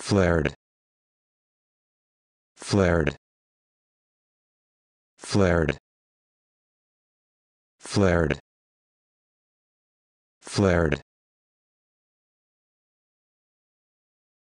flared flared flared flared flared